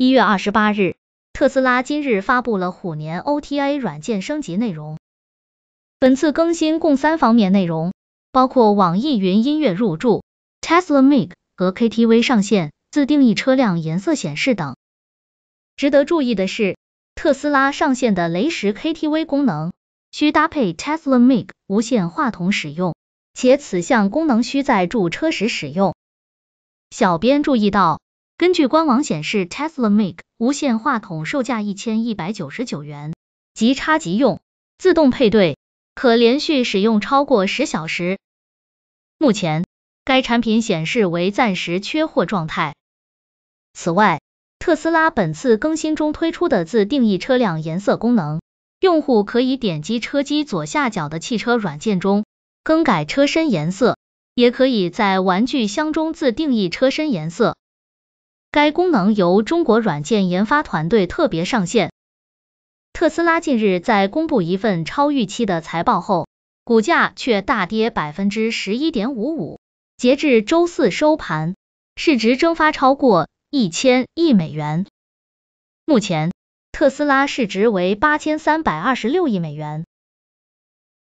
一月二十八日，特斯拉今日发布了虎年 OTA 软件升级内容。本次更新共三方面内容，包括网易云音乐入驻、Tesla Mix 和 KTV 上线、自定义车辆颜色显示等。值得注意的是，特斯拉上线的雷石 KTV 功能需搭配 Tesla Mix 无线话筒使用，且此项功能需在驻车时使用。小编注意到。根据官网显示，Tesla Make 无线话筒售价一千一百九十九元，即插即用，自动配对，可连续使用超过十小时。目前，该产品显示为暂时缺货状态。此外，特斯拉本次更新中推出的自定义车辆颜色功能，用户可以点击车机左下角的汽车软件中更改车身颜色，也可以在玩具箱中自定义车身颜色。该功能由中国软件研发团队特别上线。特斯拉近日在公布一份超预期的财报后，股价却大跌百分之十一点五五，截至周四收盘，市值蒸发超过一千亿美元。目前，特斯拉市值为八千三百二十六亿美元。